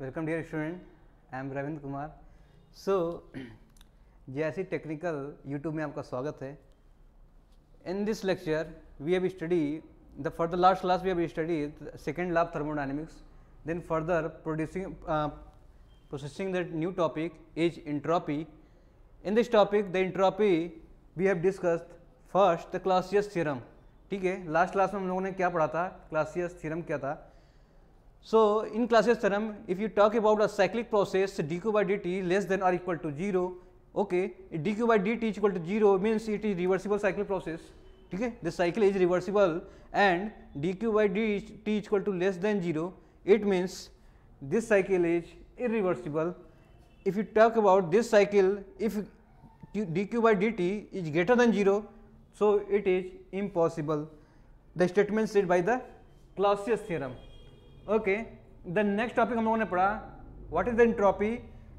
Welcome dear student I am Ravindra Kumar सो जैसी technical YouTube में आपका स्वागत है in this lecture we have study the for the last class we have study second law thermodynamics then further producing processing the new topic is entropy in this topic the entropy we have discussed first the Clausius theorem ठीक है last class में हम लोगों ने क्या पढ़ा था Clausius theorem क्या था So, in Clausius theorem, if you talk about a cyclic process dq by dt less than or equal to 0, okay, dq by dt is equal to 0 means it is reversible cyclic process. Okay? The cycle is reversible and dq by dt is equal to less than 0, it means this cycle is irreversible. If you talk about this cycle, if dq by dt is greater than 0, so it is impossible. The statement said by the Clausius theorem. Okay the next topic हम लोगों ने पढ़ा what is the entropy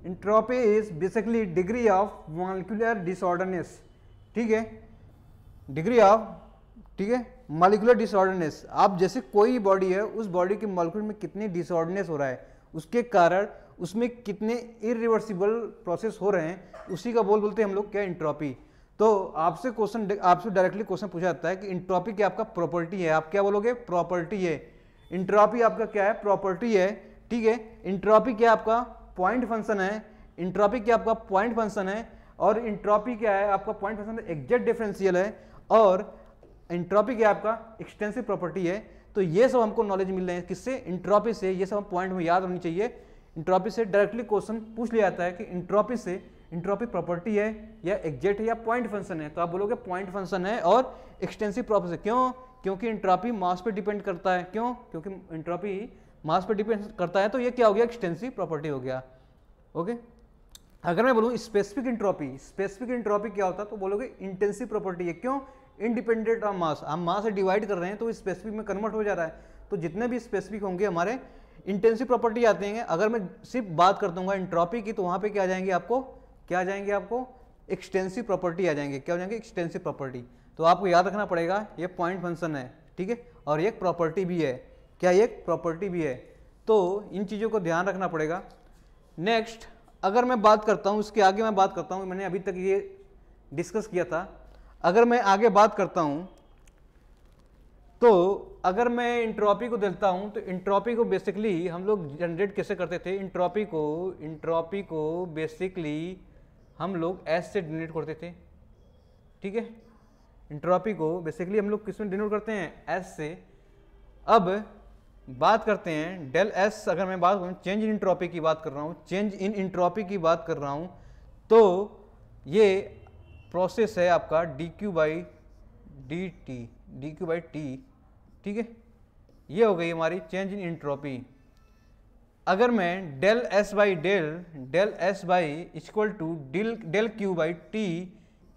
entropy is basically degree of molecular disorderness ठीक है degree of ठीक है molecular disorderness आप जैसे कोई बॉडी है उस बॉडी के मालिकुलर में कितने डिसऑर्डरनेस हो रहा है उसके कारण उसमें कितने इरिवर्सिबल प्रोसेस हो रहे हैं उसी का बोल बोलते हैं हम लोग क्या इंट्रॉपी तो आपसे क्वेश्चन आपसे डायरेक्टली क्वेश्चन पूछा जाता है कि इंट्रॉपी क्या आपका प्रॉपर्टी है आप क्या बोलोगे प्रॉपर्टी है इंट्रॉपी आपका क्या है प्रॉपर्टी है ठीक है इंट्रॉपी क्या आपका पॉइंट फंक्शन है इंट्रॉपी क्या आपका पॉइंट फंक्शन है और इंट्रॉपी क्या है आपका पॉइंट फंक्शन एग्जैक्ट डिफरेंशियल है और इंट्रॉपी क्या आपका एक्सटेंसिव प्रॉपर्टी है तो ये सब हमको नॉलेज मिल रहे हैं किससे इंट्रॉपी से ये सब हम पॉइंट में याद होनी चाहिए इंट्रॉपी से डायरेक्टली क्वेश्चन पूछ लिया जाता है कि इंट्रॉपी से इंट्रोपिक प्रॉपर्टी है या एग्जेक्ट है या पॉइंट फंक्शन है तो आप बोलोगे पॉइंट फंक्शन है और एक्सटेंसिव प्रॉपर्टी क्यों क्योंकि इंट्रॉपी मास पर डिपेंड करता है क्यों क्योंकि इंट्रॉपी मास पर डिपेंड करता है तो ये क्या हो गया एक्सटेंसिव प्रॉपर्टी हो गया ओके अगर मैं बोलूँ स्पेसिफिक इंट्रॉपी स्पेसिफिक इंट्रॉपी क्या होता है तो बोलोगे इंटेंसिव प्रॉपर्टी है क्यों इंडिपेंडेंट ऑफ मास हम मास से डिवाइड कर रहे हैं तो स्पेसिफिक में कन्वर्ट हो जा रहा है तो जितने भी स्पेसिफिक होंगे हमारे इंटेंसिव प्रॉपर्टी आते हैं अगर मैं सिर्फ बात कर दूंगा इंट्रॉपी की तो वहाँ पे क्या आ जाएंगे आपको क्या आ जाएंगे आपको एक्सटेंसिव प्रॉपर्टी आ जाएंगे क्या हो जाएंगे एक्सटेंसिव प्रॉपर्टी तो आपको याद रखना पड़ेगा ये पॉइंट फंक्शन है ठीक है और एक प्रॉपर्टी भी है क्या एक प्रॉपर्टी भी है तो इन चीज़ों को ध्यान रखना पड़ेगा नेक्स्ट अगर मैं बात करता हूँ उसके आगे मैं बात करता हूँ मैंने अभी तक ये डिस्कस किया था अगर मैं आगे बात करता हूँ तो अगर मैं इंट्रॉपी को देखता हूँ तो इंट्रॉपी को बेसिकली हम लोग जनरेट कैसे करते थे इंट्रॉपी को इंट्रॉपी को बेसिकली हम लोग एस से डिनोट करते थे ठीक है इंट्रॉपी को बेसिकली हम लोग किस में डिनोट करते हैं एस से अब बात करते हैं डेल एस अगर मैं बात करूँ चेंज इन इंट्रॉपी की बात कर रहा हूँ चेंज इन इंट्रॉपी की बात कर रहा हूँ तो ये प्रोसेस है आपका D Q by D T D Q by T ठीक है ये हो गई हमारी चेंज इन इंट्रॉपी अगर मैं del S by del del S by equal to del del Q by T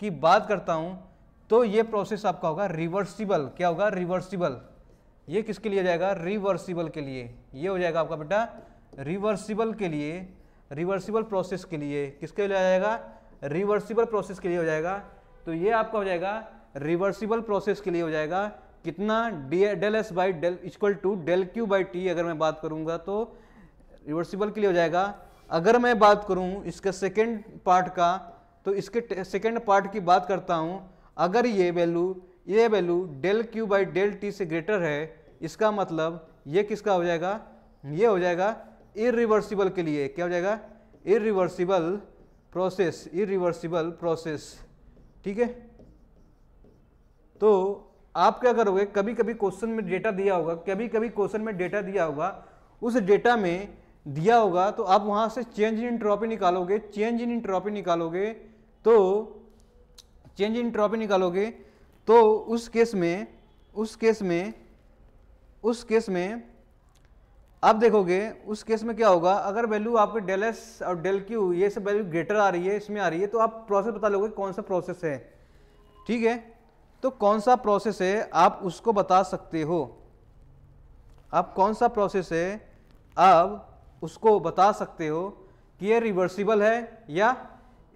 की बात करता हूँ तो ये प्रोसेस आपका होगा रिवर्सिबल क्या होगा रिवर्सिबल ये किसके लिए जाएगा रिवर्सिबल के लिए ये हो जाएगा आपका बेटा रिवर्सिबल के लिए रिवर्सिबल प्रोसेस के लिए किसके लिए जाएगा रिवर्सिबल प्रोसेस के लिए हो जाएगा तो ये आपका हो जाएगा रिवर्सिबल प्रोसेस के लिए हो जाएगा कितना D del S by del equal to del Q by T अगर मैं बात करूँगा तो रिवर्सिबल के लिए हो जाएगा अगर मैं बात करूँ इसके सेकेंड पार्ट का तो इसके सेकेंड पार्ट की बात करता हूँ अगर ये वैल्यू ये value del Q by del T से ग्रेटर है इसका मतलब ये किसका हो जाएगा ये हो जाएगा इरिवर्सिबल के लिए क्या हो जाएगा इरिवर्सिबल प्रोसेस इरिवर्सिबल प्रोसेस ठीक है तो आप क्या करोगे कभी कभी क्वेश्चन में डेटा दिया होगा कभी कभी क्वेश्चन में डेटा दिया होगा उस डेटा में दिया होगा तो आप वहाँ से चेंज इन ट्रॉपी निकालोगे चेंज इन ट्रॉपी निकालोगे तो चेंज इन ट्रॉपी निकालोगे तो उस केस में उस केस में उस केस में आप देखोगे उस केस में क्या होगा अगर वैल्यू आपके डेल एस और डेल क्यू ये सब वैल्यू ग्रेटर आ रही है इसमें आ रही है तो आप प्रोसेस बता लोगे कौन सा प्रोसेस है ठीक है तो कौन सा प्रोसेस है आप उसको बता सकते हो आप कौन सा प्रोसेस है आप उसको बता सकते हो कि ये रिवर्सिबल है या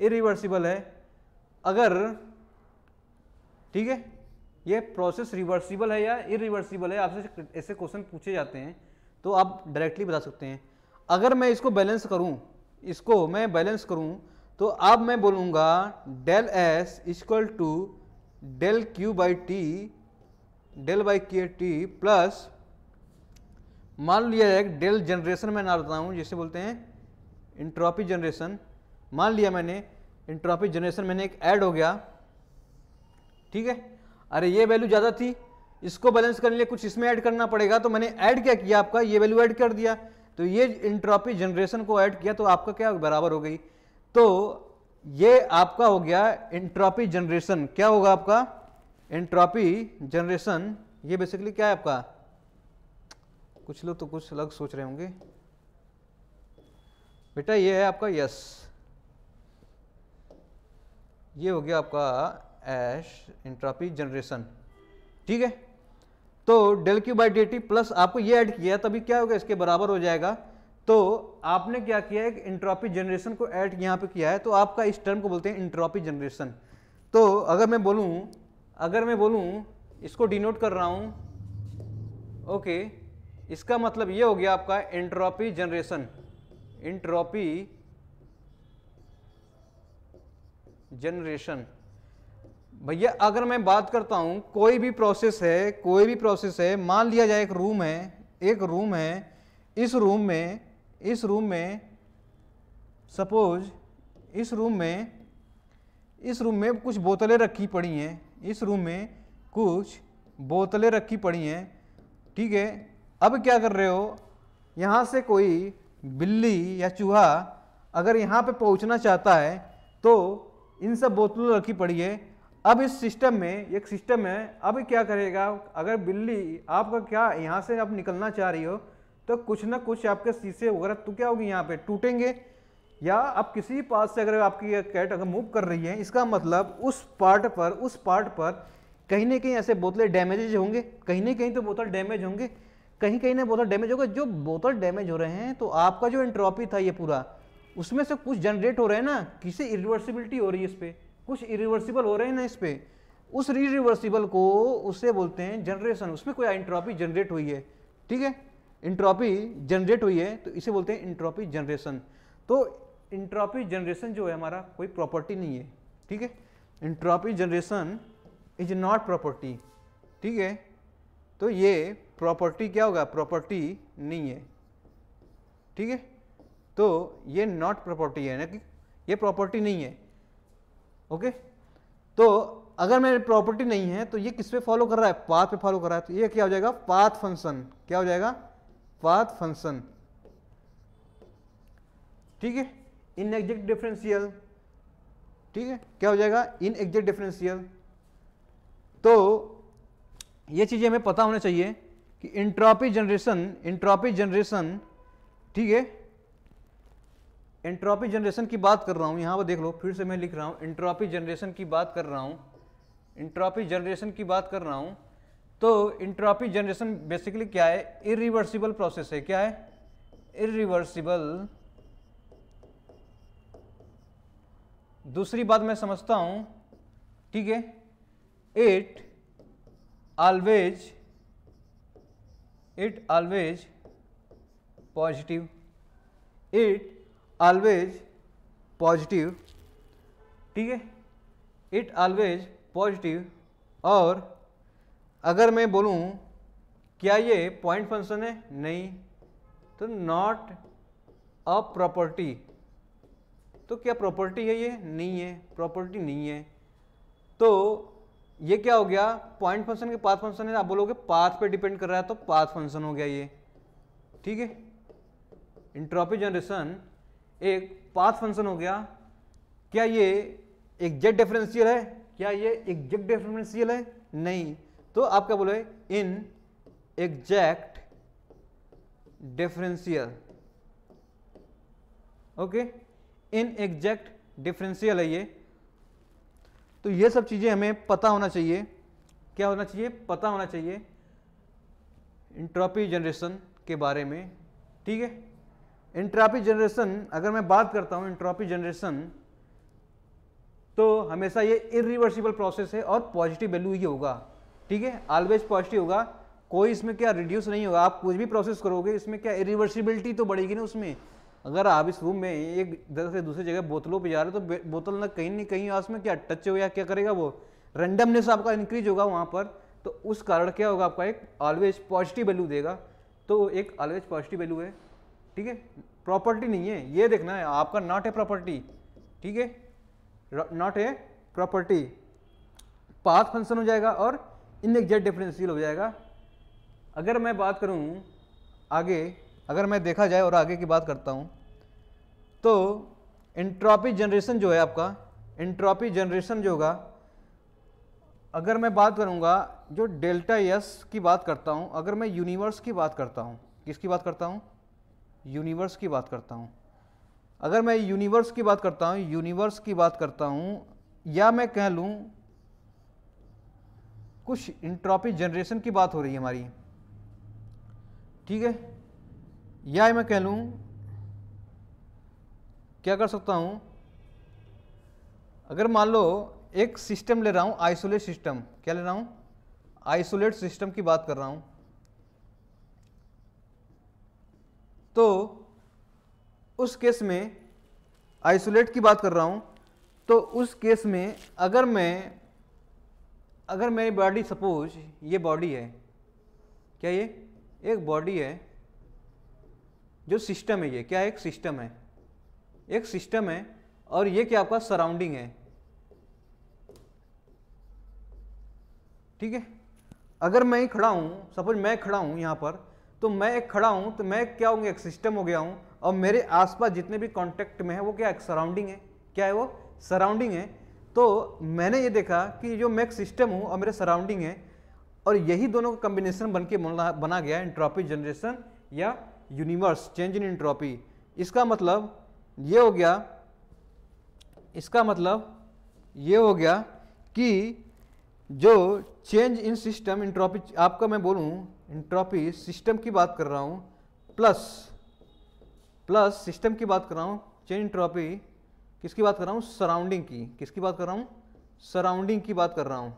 इरिवर्सिबल है अगर ठीक है ये प्रोसेस रिवर्सिबल है या इरिवर्सिबल है आपसे ऐसे क्वेश्चन पूछे जाते हैं तो आप डायरेक्टली बता सकते हैं अगर मैं इसको बैलेंस करूं इसको मैं बैलेंस करूं तो अब मैं बोलूँगा del S equal to del Q by T del by के टी प्लस मान लिया जाए डेल जनरेशन में ना बताऊँ हूँ जिसे बोलते हैं इंट्रॉपी जनरेशन मान लिया मैंने इंट्रॉपी जनरेशन मैंने एक ऐड हो गया ठीक है अरे ये वैल्यू ज़्यादा थी इसको बैलेंस करने के लिए कुछ इसमें ऐड करना पड़ेगा तो मैंने ऐड क्या किया आपका ये वैल्यू ऐड कर दिया तो ये इंट्रॉपी जनरेशन को ऐड किया तो आपका क्या बराबर हो गई तो ये आपका हो गया इंट्रॉपी जनरेशन क्या होगा आपका इंट्रॉपी जनरेशन ये बेसिकली क्या है आपका कुछ लोग तो कुछ अलग सोच रहे होंगे बेटा ये है आपका यस ये हो गया आपका एश इंट्रापी जनरेशन ठीक है तो del Q by D T plus आपको ये ऐड किया तभी क्या होगा इसके बराबर हो जाएगा तो आपने क्या किया है कि इंट्रॉपी जनरेशन को ऐड यहाँ पे किया है तो आपका इस टर्म को बोलते हैं इंट्रॉपी जनरेशन तो अगर मैं बोलूँ अगर मैं बोलूँ इसको डिनोट कर रहा हूँ ओके okay, इसका मतलब ये हो गया आपका एंट्रोपी जनरेशन एंट्रोपी जनरेशन भैया अगर मैं बात करता हूँ कोई भी प्रोसेस है कोई भी प्रोसेस है मान लिया जाए एक रूम है एक रूम है इस रूम में इस रूम में सपोज इस रूम में इस रूम में कुछ बोतलें रखी पड़ी हैं इस रूम में कुछ बोतलें रखी पड़ी हैं ठीक है अब क्या कर रहे हो यहाँ से कोई बिल्ली या चूहा अगर यहाँ पे पहुँचना चाहता है तो इन सब बोतलों रखी पड़ी है अब इस सिस्टम में एक सिस्टम है अब क्या करेगा अगर बिल्ली आपका क्या यहाँ से आप निकलना चाह रही हो तो कुछ ना कुछ आपके शीशे वगैरह तो क्या होगी यहाँ पे टूटेंगे या आप किसी पास से अगर आपकी कैट अगर मूव कर रही है इसका मतलब उस पार्ट पर उस पार्ट पर कहीं ना कहीं ऐसे बोतलें डैमेज होंगे कहीं ना कहीं तो बोतल डैमेज होंगे कहीं कहीं ना बोतल डैमेज हो गए जो बोतल डैमेज हो रहे हैं तो आपका जो एंट्रोपी था ये पूरा उसमें से कुछ जनरेट हो रहे हैं ना किसी इरिवर्सिबिलिटी हो रही है इस पर कुछ इरिवर्सिबल हो रहे हैं ना इस पर उस रिवर्सिबल को उससे बोलते हैं जनरेशन उसमें कोई इंट्रॉपी जनरेट हुई है ठीक है इंट्रॉपी जनरेट हुई है तो इसे बोलते हैं इंट्रॉपी जनरेशन तो इंट्रॉपी जनरेशन जो है हमारा कोई प्रॉपर्टी नहीं है ठीक है entropy generation is not property ठीक है तो ये प्रॉपर्टी क्या होगा प्रॉपर्टी नहीं है ठीक है तो ये नॉट प्रॉपर्टी है ना कि ये प्रॉपर्टी नहीं है ओके तो अगर मेरी प्रॉपर्टी नहीं है तो ये किस पे फॉलो कर रहा है पाथ पे फॉलो कर रहा है तो ये क्या हो जाएगा पाथ फंक्शन क्या हो जाएगा पाथ फंक्शन ठीक है इन एग्जेक्ट डिफरेंशियल ठीक है क्या हो जाएगा इन एग्जेक्ट डिफरेंशियल तो ये चीज़ें हमें पता होना चाहिए कि इंट्रॉपी जनरेशन इंट्रॉपी जनरेशन ठीक है इंट्रॉपी जनरेशन की बात कर रहा हूं यहां पर देख लो फिर से मैं लिख रहा हूं इंट्रॉपी जनरेशन की बात कर रहा हूं इंट्रॉपी जनरेशन की बात कर रहा हूं तो इंट्रॉपी जनरेशन बेसिकली क्या है इरिवर्सिबल प्रोसेस है क्या है इरिवर्सिबल दूसरी बात मैं समझता हूं ठीक है it always it always positive it always positive ठीक है it always positive और अगर मैं बोलूँ क्या ये पॉइंट फंक्शन है नहीं तो नॉट अ प्रॉपर्टी तो क्या प्रॉपर्टी है ये नहीं है प्रॉपर्टी नहीं है तो ये क्या हो गया पॉइंट फंक्शन के पाथ फंक्शन है आप बोलोगे पाथ पे डिपेंड कर रहा है तो पाथ फंक्शन हो गया ये ठीक है इंट्रॉपी जनरेशन एक पाथ फंक्शन हो गया क्या ये एक जेड डिफरेंशियल है क्या ये एक जेड डिफरेंशियल है नहीं तो आप क्या बोले inexact differential okay inexact differential है ये तो ये सब चीज़ें हमें पता होना चाहिए क्या होना चाहिए पता होना चाहिए इंट्रापी जनरेशन के बारे में ठीक है इंट्रापी जनरेशन अगर मैं बात करता हूँ इंट्रॉपी जनरेशन तो हमेशा ये इरिवर्सिबल प्रोसेस है और पॉजिटिव वैल्यू ही होगा ठीक है ऑलवेज पॉजिटिव होगा कोई इसमें क्या रिड्यूस नहीं होगा आप कुछ भी प्रोसेस करोगे इसमें क्या इरिवर्सिबिलिटी तो बढ़ेगी ना उसमें अगर आप इस रूम में एक जगह से दूसरी जगह बोतलों पे जा रहे हो तो बोतल ना कहीं ना कहीं उसमें क्या टच हो या क्या करेगा वो रेंडमनेस आपका इंक्रीज होगा वहाँ पर तो उस कारण क्या होगा आपका एक ऑलवेज पॉजिटिव वैल्यू देगा तो एक ऑलवेज पॉजिटिव वैल्यू है ठीक है प्रॉपर्टी नहीं है ये देखना है आपका नॉट ए प्रॉपर्टी ठीक है not a property path function हो जाएगा और इन एग्जैक्ट डिफरेंशियल हो जाएगा अगर मैं बात करूँ आगे अगर मैं देखा जाए और आगे की बात करता हूँ तो इंट्रॉपी जनरेशन जो है आपका इंट्रॉपी जनरेशन जो होगा अगर मैं बात करूंगा जो डेल्टा यस की बात करता हूँ अगर मैं यूनिवर्स की बात करता हूं किसकी बात करता हूं यूनिवर्स की बात करता हूं अगर मैं यूनिवर्स की बात करता हूँ यूनिवर्स की बात करता हूं या मैं कह लूं कुछ इंट्रॉपी जनरेशन की बात हो रही है हमारी ठीक है या मैं कह लूँ क्या कर सकता हूँ अगर मान लो एक सिस्टम ले रहा हूँ आइसोलेट सिस्टम क्या ले रहा हूँ आइसोलेट सिस्टम की बात कर रहा हूँ तो उस केस में आइसोलेट की बात कर रहा हूँ तो उस केस में अगर मैं अगर मेरी बॉडी सपोज ये बॉडी है क्या ये एक बॉडी है जो सिस्टम है ये क्या एक सिस्टम है एक सिस्टम है और ये क्या आपका सराउंडिंग है ठीक है अगर मैं खड़ा हूँ सपोज मैं खड़ा हूँ यहाँ पर तो मैं एक खड़ा हूँ तो मैं क्या होंगे एक सिस्टम हो गया हूँ और मेरे आसपास जितने भी कॉन्टेक्ट में है वो क्या एक सराउंडिंग है क्या है वो सराउंडिंग है तो मैंने ये देखा कि जो मैं एक सिस्टम हूँ और मेरे सराउंडिंग है और यही दोनों का कम्बिनेशन बन के बना गया एंट्रॉपी जनरेशन या यूनिवर्स चेंज इन एंट्रॉपी इसका मतलब ये हो गया इसका मतलब ये हो गया कि जो चेंज इन सिस्टम इंट्रॉपी आपका मैं बोलूँ इंट्रॉपी सिस्टम की बात कर रहा हूँ प्लस प्लस सिस्टम की बात कर रहा हूँ चेंज इंट्रॉपी किसकी बात कर रहा हूँ सराउंडिंग की किसकी बात कर रहा हूँ सराउंडिंग की बात कर रहा हूँ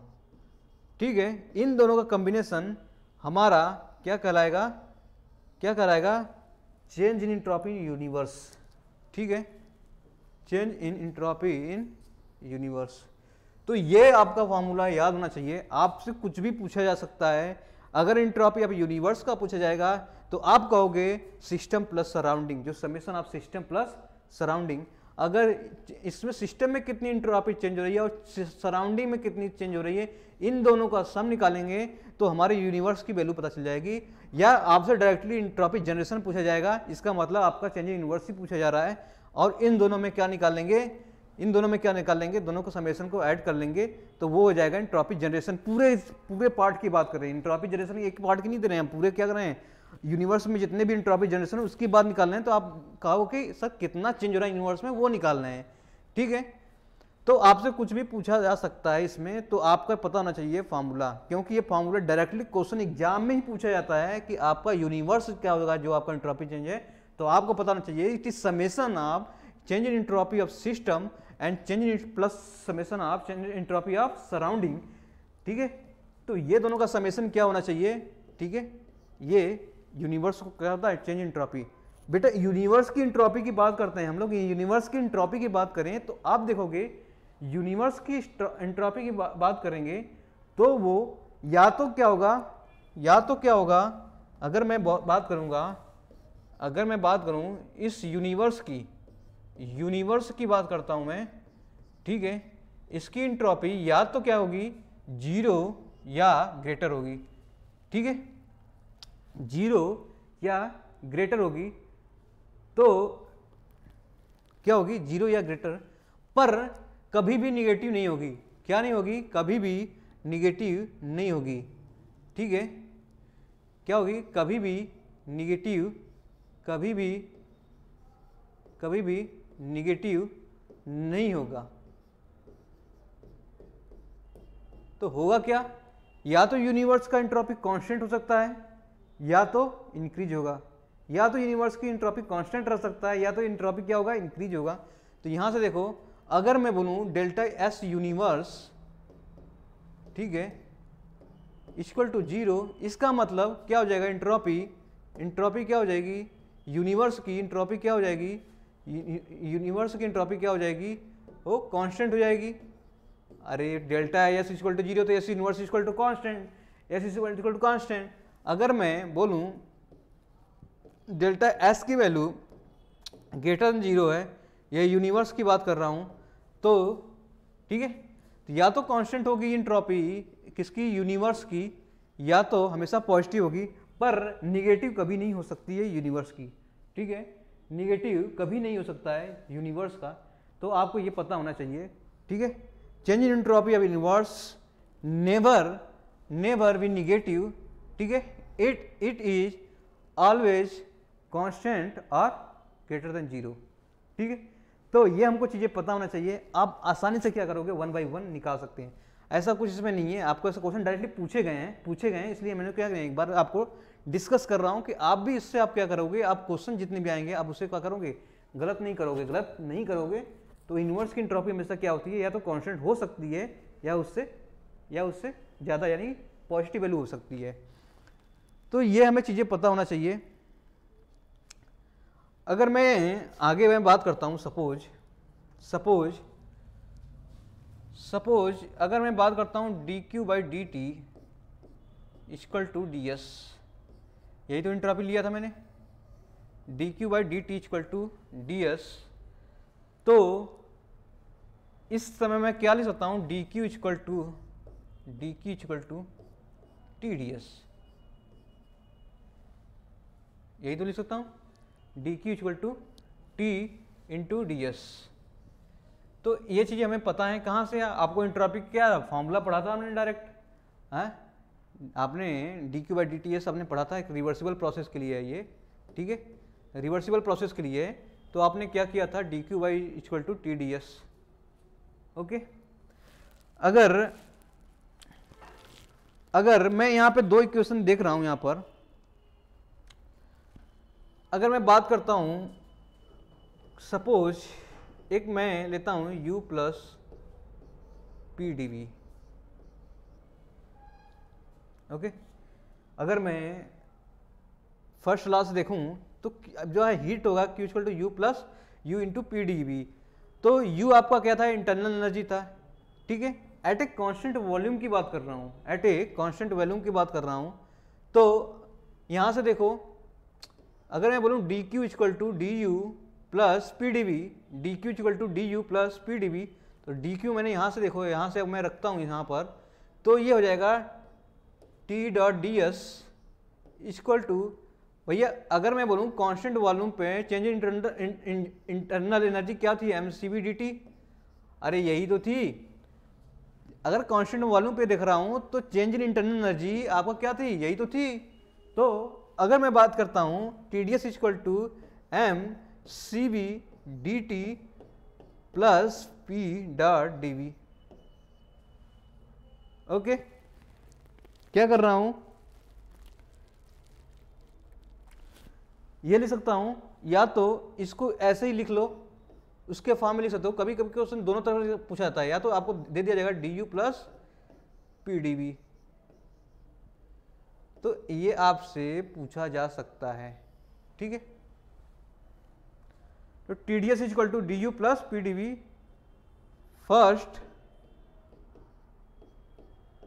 ठीक है इन दोनों का कम्बिनेशन हमारा क्या कहलाएगा क्या कहलाएगा चेंज इन इंट्रॉपी यूनिवर्स ठीक है change in entropy in universe तो ये आपका फॉर्मूला याद होना चाहिए आपसे कुछ भी पूछा जा सकता है अगर इंट्रॉपी आप यूनिवर्स का पूछा जाएगा तो आप कहोगे सिस्टम प्लस सराउंडिंग जो summation of system plus surrounding अगर इसमें सिस्टम में कितनी इंटरऑपी चेंज हो रही है और सराउंडिंग में कितनी चेंज हो रही है इन दोनों का सम निकालेंगे तो हमारे यूनिवर्स की वैल्यू पता चल जाएगी या आपसे डायरेक्टली इंटरऑपी जनरेशन पूछा जाएगा इसका मतलब आपका चेंज यूनिवर्स ही पूछा जा रहा है और इन दोनों में क्या निकालेंगे इन दोनों में क्या निकाल लेंगे दोनों को समेशन को ऐड कर लेंगे तो वो हो जाएगा इंट्रॉपिक जनरेशन पूरे पूरे पार्ट की बात कर रहे हैं इंट्रॉपिक जनरेशन एक पार्ट की नहीं दे रहे हैं हम पूरे क्या कर रहे हैं यूनिवर्स में जितने भी इंट्रॉपी जनरेशन उसकी बात निकालना है तो आप कहो कि सर कितना चेंज हो रहा है यूनिवर्स में वो निकालना है ठीक है तो आपसे कुछ भी पूछा जा सकता है इसमें तो आपका पता होना चाहिए फार्मूला क्योंकि ये फार्मूला डायरेक्टली क्वेश्चन एग्जाम में ही पूछा जाता है कि आपका यूनिवर्स क्या होगा जो आपका इंट्रॉपी चेंज है तो आपको पता होना चाहिए it is summation of change in entropy of system and change in plus summation of change in entropy of surrounding ठीक है तो ये दोनों का समेसन क्या होना चाहिए ठीक है ये यूनिवर्स को क्या होता है चेंज इंट्रॉपी बेटा यूनिवर्स की इंट्रॉपी की बात करते हैं हम लोग यूनिवर्स की इंट्रॉपी की बात करें तो आप देखोगे यूनिवर्स की इंट्रॉपी की बा, बात करेंगे तो वो या तो क्या होगा या तो क्या होगा अगर मैं बात करूँगा अगर मैं बात करूँ इस यूनिवर्स की यूनिवर्स की बात करता हूँ मैं ठीक है इसकी इंट्रॉपी या तो क्या होगी जीरो या ग्रेटर होगी ठीक है जीरो या ग्रेटर होगी तो क्या होगी जीरो या ग्रेटर पर कभी भी निगेटिव नहीं होगी क्या नहीं होगी कभी भी निगेटिव नहीं होगी ठीक है क्या होगी कभी भी निगेटिव कभी भी कभी भी निगेटिव नहीं होगा तो होगा क्या या तो यूनिवर्स का एंट्रॉपी कांस्टेंट हो सकता है या तो इंक्रीज होगा या तो यूनिवर्स की इंट्रॉपिक कांस्टेंट रह सकता है या तो इंट्रॉपिक क्या होगा इंक्रीज होगा तो यहां से देखो अगर मैं बोलूँ डेल्टा एस यूनिवर्स ठीक है इक्वल टू जीरो इसका मतलब क्या हो जाएगा इंट्रॉपी इंट्रॉपी क्या हो जाएगी यूनिवर्स की इंट्रॉपी क्या हो जाएगी यूनिवर्स की इंट्रॉपी क्या हो जाएगी वो कांस्टेंट हो जाएगी अरे delta S equal to zero तो S universe equal to constant S equal to constant अगर मैं बोलूँ डेल्टा एस की वैल्यू ग्रेटर देन जीरो है या यूनिवर्स की बात कर रहा हूँ तो ठीक है तो या तो कांस्टेंट होगी इंट्रॉपी किसकी यूनिवर्स की या तो हमेशा पॉजिटिव होगी पर निगेटिव कभी नहीं हो सकती है यूनिवर्स की ठीक है निगेटिव कभी नहीं हो सकता है यूनिवर्स का तो आपको ये पता होना चाहिए ठीक है change in entropy of universe never never be negative ठीक है it it is always constant or greater than zero ठीक है तो ये हमको चीज़ें पता होना चाहिए आप आसानी से क्या करोगे वन बाई वन निकाल सकते हैं ऐसा कुछ इसमें नहीं है आपको ऐसा क्वेश्चन डायरेक्टली पूछे गए हैं पूछे गए हैं इसलिए मैंने क्या किया एक बार आपको डिस्कस कर रहा हूँ कि आप भी इससे आप क्या करोगे आप क्वेश्चन जितने भी आएंगे आप उससे क्या करोगे गलत नहीं करोगे गलत नहीं करोगे तो यूनिवर्स की ट्रॉफी हमेशा क्या होती है या तो कॉन्स्टेंट हो सकती है या उससे या उससे ज़्यादा यानी पॉजिटिव वैल्यू हो सकती है तो ये हमें चीज़ें पता होना चाहिए अगर मैं आगे मैं बात करता हूँ सपोज सपोज सपोज अगर मैं बात करता हूँ D Q by D T equal to D S यही तो इंटरॉपी लिया था मैंने D Q by D T equal to D S तो इस समय मैं क्या लिख सकता हूँ D Q equal to D Q equal to T D S यही तो लिख सकता हूँ D Q equal to T into D S तो ये चीज़ें हमें पता है कहाँ से आपको इंट्रॉपिक क्या फॉर्मूला पढ़ा था हमने डायरेक्ट है हाँ? आपने D Q by D T S आपने पढ़ा था एक रिवर्सिबल प्रोसेस के लिए है ये ठीक है रिवर्सिबल प्रोसेस के लिए तो आपने क्या किया था D Q by equal to T D S okay अगर अगर मैं यहाँ पे दो इक्वेशन देख रहा हूँ यहाँ पर अगर मैं बात करता हूँ सपोज एक मैं लेता हूँ u plus P D V okay अगर मैं फर्स्ट लॉस देखूँ तो जो है हीट होगा Q equal to U plus U into P D V तो u आपका क्या था इंटरनल एनर्जी था ठीक है एट ए कॉन्स्टेंट वॉल्यूम की बात कर रहा हूँ एट ए कॉन्स्टेंट वॉल्यूम की बात कर रहा हूँ तो यहाँ से देखो अगर मैं बोलूँ D Q equal to D U plus P D V D Q equal to D U plus P D V तो डी क्यू मैंने यहाँ से देखो यहाँ से मैं रखता हूँ यहाँ पर तो ये हो जाएगा T dot D S equal to भैया अगर मैं बोलूँ कॉन्स्टेंट वॉल्यूम पे चेंज इन इंटरनल एनर्जी क्या थी M C V D T अरे यही तो थी अगर कॉन्स्टेंट वॉल्यूम पे देख रहा हूँ तो चेंज इन इंटरनल एनर्जी आपका क्या थी यही तो थी तो अगर मैं बात करता हूँ T D S equal to M C V D T plus P dot D V okay क्या कर रहा हूँ ये लिख सकता हूँ या तो इसको ऐसे ही लिख लो उसके फॉर्म में लिख सकते हो कभी कभी क्वेश्चन दोनों तरफ पूछा जाता है या तो आपको दे दिया जाएगा D U plus P D V तो ये आपसे पूछा जा सकता है ठीक है तो T D S equal to D U plus P D V first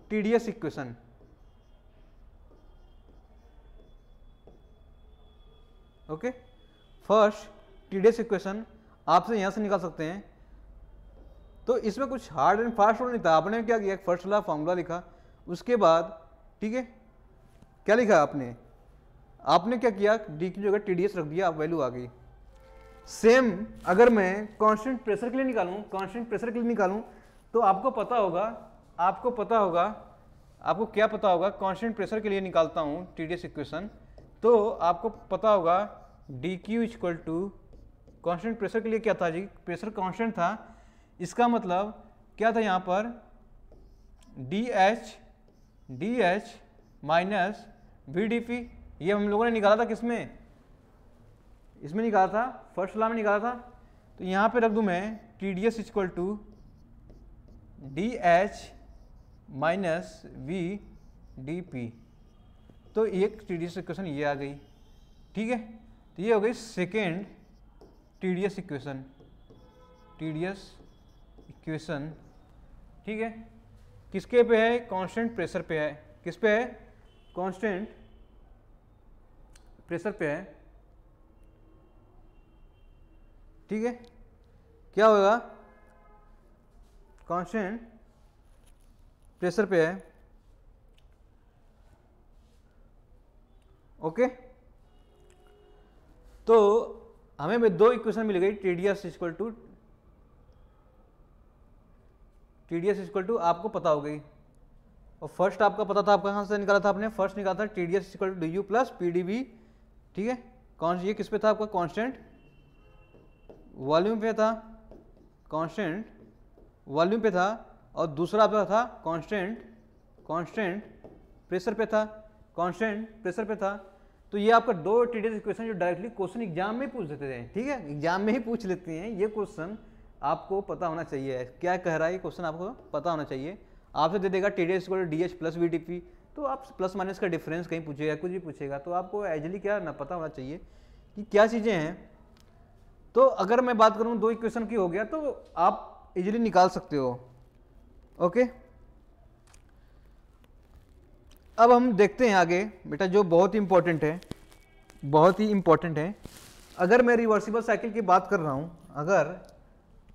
T D S equation okay first T D S equation आपसे यहां से निकाल सकते हैं तो इसमें कुछ हार्ड एंड फास्ट रूल नहीं था आपने क्या किया फर्स्ट वाला फॉर्मूला लिखा उसके बाद ठीक है क्या लिखा आपने आपने क्या किया डी की जगह टी रख दिया आप वैल्यू आ गई सेम अगर मैं कांस्टेंट प्रेशर के लिए निकालूं कांस्टेंट प्रेशर के लिए निकालूं तो आपको पता होगा आपको पता होगा आपको क्या पता होगा कांस्टेंट प्रेशर के लिए निकालता हूँ टी डी इक्वेशन तो आपको पता होगा D Q equal to constant pressure के लिए क्या था जी प्रेशर कांस्टेंट था इसका मतलब क्या था यहाँ पर D H D H minus V D P ये हम लोगों ने निकाला था किसमें इसमें निकाला था फर्स्ट ला में निकाला था तो यहाँ पे रख दूँ मैं T D S equal to D H minus V D P तो एक टी डी एस इक्वेशन ये आ गई ठीक है तो ये हो गई second T D S equation T D S equation ठीक है किसके पे है कांस्टेंट प्रेशर पे है किस पे है कांस्टेंट प्रेशर पे है ठीक है क्या होगा कांस्टेंट प्रेशर पे है ओके तो हमें दो इक्वेशन मिल गई TDS equal to TDS equal to आपको पता हो गई और फर्स्ट आपका पता था आपका कहाँ से निकाला था आपने फर्स्ट निकाला था T D S equal to D U plus P D V ठीक है कौन ये किस पे था आपका कांस्टेंट वॉल्यूम पे था कांस्टेंट वॉल्यूम पे था और दूसरा आपका था कांस्टेंट कांस्टेंट प्रेशर पे था कांस्टेंट प्रेशर पे था तो ये आपका दो टी डी इक्वेशन जो डायरेक्टली क्वेश्चन एग्जाम में पूछ देते थे ठीक है एग्जाम में ही पूछ लेते हैं ये क्वेश्चन आपको पता होना चाहिए क्या कह रहा है ये क्वेश्चन आपको पता होना चाहिए आपसे तो दे देगा T D S D H plus V T P तो आप प्लस माइनस का डिफरेंस कहीं पूछेगा कुछ भी पूछेगा तो आपको एजली क्या ना पता होना चाहिए कि क्या चीज़ें हैं तो अगर मैं बात करूँ दो इक्वेशन की हो गया तो आप इजली निकाल सकते हो ओके अब हम देखते हैं आगे बेटा जो बहुत ही इंपॉर्टेंट है बहुत ही इंपॉर्टेंट है अगर मैं रिवर्सिबल साइकिल की बात कर रहा हूँ अगर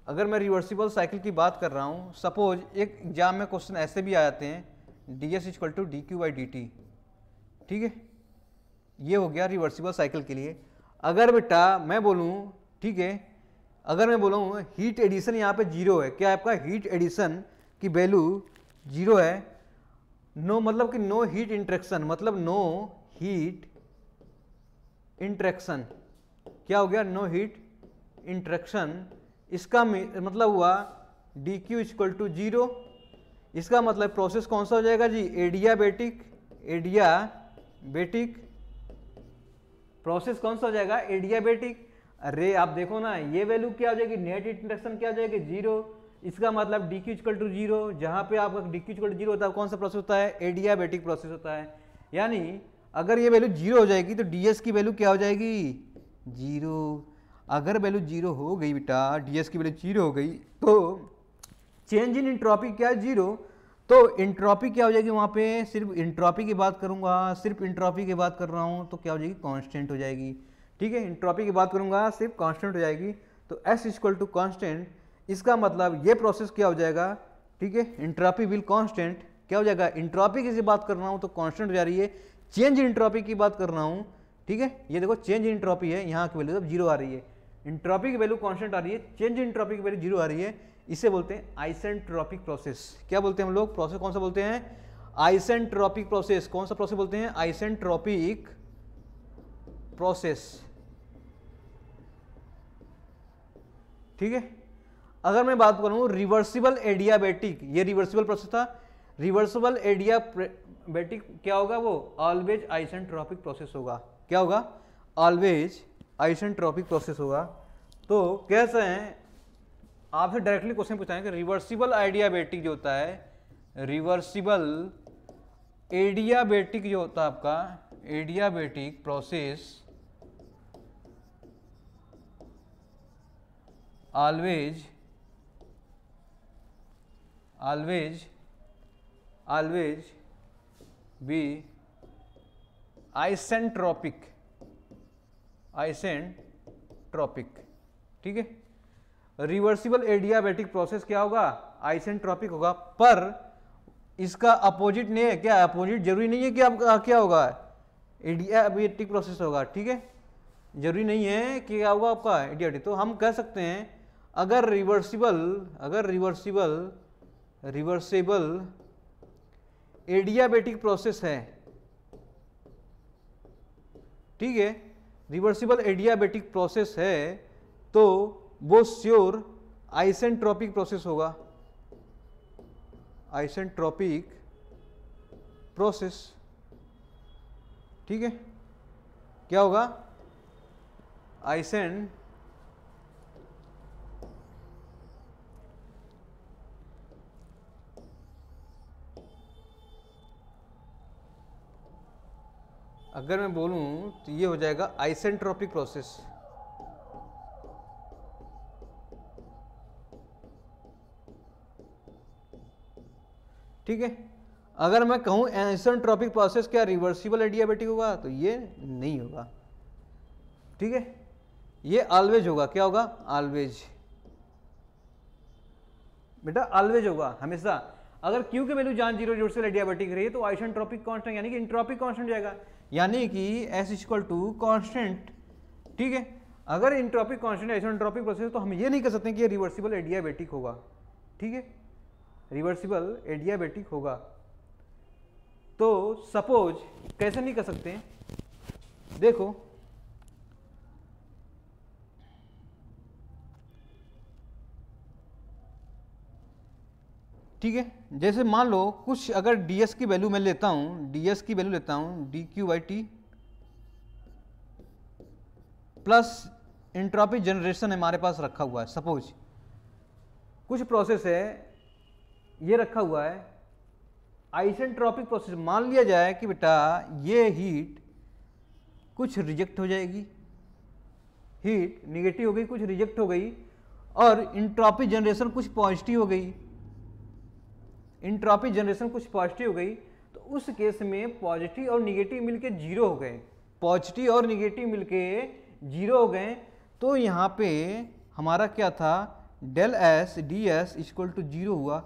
अगर मैं रिवर्सिबल साइकिल की बात कर रहा हूँ सपोज एक एग्जाम में क्वेश्चन ऐसे भी आ जाते हैं D S equal to D Q by D T ठीक है ये हो गया रिवर्सिबल साइकिल के लिए अगर बेटा मैं बोलूँ ठीक है अगर मैं बोलूँ हीट एडिशन यहाँ पे जीरो है क्या आपका हीट एडिशन की वैल्यू जीरो है नो मतलब कि नो हीट इंट्रैक्शन मतलब नो हीट इंट्रैक्शन क्या हो गया नो हीट इंट्रैक्शन मतलब इसका मतलब हुआ D Q equal to zero इसका मतलब प्रोसेस कौन सा हो जाएगा जी एडियाबेटिक एडियाबेटिक प्रोसेस कौन सा हो जाएगा एडियाबेटिक अरे आप देखो ना ये वैल्यू क्या हो जाएगी नेट इंट्रक्शन क्या हो जाएगी जीरो इसका मतलब D Q equal to zero जहाँ पे आपका D Q equal to zero होता है कौन सा प्रोसेस होता है एडियाबेटिक प्रोसेस होता है यानी अगर ये वैल्यू जीरो हो जाएगी तो डी एस की वैल्यू क्या हो जाएगी जीरो अगर वैल्यू जीरो हो गई बेटा डीएस की वैल्यू जीरो हो गई तो चेंज इन इंट्रॉपी क्या जीरो तो इंट्रॉपी क्या हो जाएगी वहाँ पे सिर्फ इंट्रॉपी की बात करूँगा सिर्फ इंट्रॉपी की बात कर रहा हूँ तो क्या हो जाएगी कांस्टेंट हो जाएगी ठीक है इंट्रॉपी की बात करूँगा सिर्फ कांस्टेंट हो जाएगी तो एस इजक्वल टू कॉन्स्टेंट इसका मतलब ये प्रोसेस क्या हो जाएगा ठीक है इंट्रॉपी विल कॉन्स्टेंट क्या हो जाएगा इंट्रॉपी की बात कर रहा हूँ तो कॉन्स्टेंट हो जा रही है चेंज इंट्रॉपी की बात कर रहा हूँ ठीक है ये देखो चेंज इंट्रॉपी है यहाँ की वैल्यू अब जीरो आ रही है इंट्रॉपिक वैल्यू कॉन्स्टेंट आ रही है change in entropy value zero आ रही है इसे बोलते हैं आइसेंट्रॉपिक प्रोसेस क्या बोलते हैं हम लोग प्रोसेस कौन सा बोलते हैं आइसेंट्रॉपिक प्रोसेस कौन सा प्रोसेस बोलते हैं आइसेंट्रॉपिक प्रोसेस ठीक है अगर मैं बात करूं रिवर्सिबल एडियाबेटिक ये रिवर्सिबल प्रोसेस था रिवर्सिबल एडियाबेटिक क्या होगा वो ऑलवेज आइसेंट्रॉपिक प्रोसेस होगा क्या होगा ऑलवेज आइसेंट्रॉपिक प्रोसेस होगा तो कैसे हैं आपसे डायरेक्टली क्वेश्चन है कि रिवर्सिबल आइडियाबेटिक जो होता है रिवर्सिबल एडियाबेटिक जो होता है आपका adiabatic process always always always be isentropic isentropic ठीक है रिवर्सिबल एडियाबेटिक प्रोसेस क्या होगा आइसेंट्रॉपिक होगा पर इसका अपोजिट नहीं है क्या अपोजिट जरूरी नहीं है कि आपका क्या होगा एडियाबेटिक प्रोसेस होगा ठीक है जरूरी नहीं है कि क्या होगा आपका एडियाबेटिक तो हम कह सकते हैं अगर रिवर्सिबल अगर रिवर्सिबल रिवर्सिबल एडियाबेटिक प्रोसेस है ठीक है रिवर्सिबल एडियाबेटिक प्रोसेस है तो वो श्योर आइसेंट्रॉपिक प्रोसेस होगा आइसेंट्रॉपिक प्रोसेस ठीक है क्या होगा आइसेंट अगर मैं बोलूं तो ये हो जाएगा आइसेंट्रोपिक प्रोसेस ठीक है अगर मैं कहूं एसेंट्रोपिक प्रोसेस क्या रिवर्सिबल एडियाबेटिक होगा तो ये नहीं होगा ठीक है ये ऑलवेज होगा क्या होगा ऑलवेज बेटा ऑलवेज होगा हमेशा अगर क्यू की वैल्यू जान जीरो जोर से एडियाबेटिक रही है तो आइसेंट्रोपिक कांस्टेंट यानी कि इंट्रोपिक कांस्टेंट जाएगा यानी कि एस इक्वल टू कॉन्स्टेंट ठीक है अगर इंट्रॉपिक कॉन्स्टेंट एसोट्रॉपिक प्रोसेस तो हम ये नहीं कह सकते कि ये रिवर्सिबल एडियाबेटिक होगा ठीक है रिवर्सिबल एडियाबेटिक होगा तो सपोज कैसे नहीं कर सकते देखो ठीक है जैसे मान लो कुछ अगर डी एस की वैल्यू मैं लेता हूँ डी एस की वैल्यू लेता हूँ D Q by T plus entropy generation हमारे पास रखा हुआ है सपोज कुछ प्रोसेस है ये रखा हुआ है आइसेंट्रॉपिक प्रोसेस मान लिया जाए कि बेटा ये हीट कुछ रिजेक्ट हो जाएगी हीट निगेटिव हो गई कुछ रिजेक्ट हो गई और इंट्रॉपी जनरेशन कुछ पॉजिटिव हो गई इंट्रॉपी जनरेशन कुछ पॉजिटिव हो गई तो उस केस में पॉजिटिव और निगेटिव मिलके जीरो हो गए पॉजिटिव और निगेटिव मिलके जीरो हो गए तो यहाँ पे हमारा क्या था del S D S equal to zero हुआ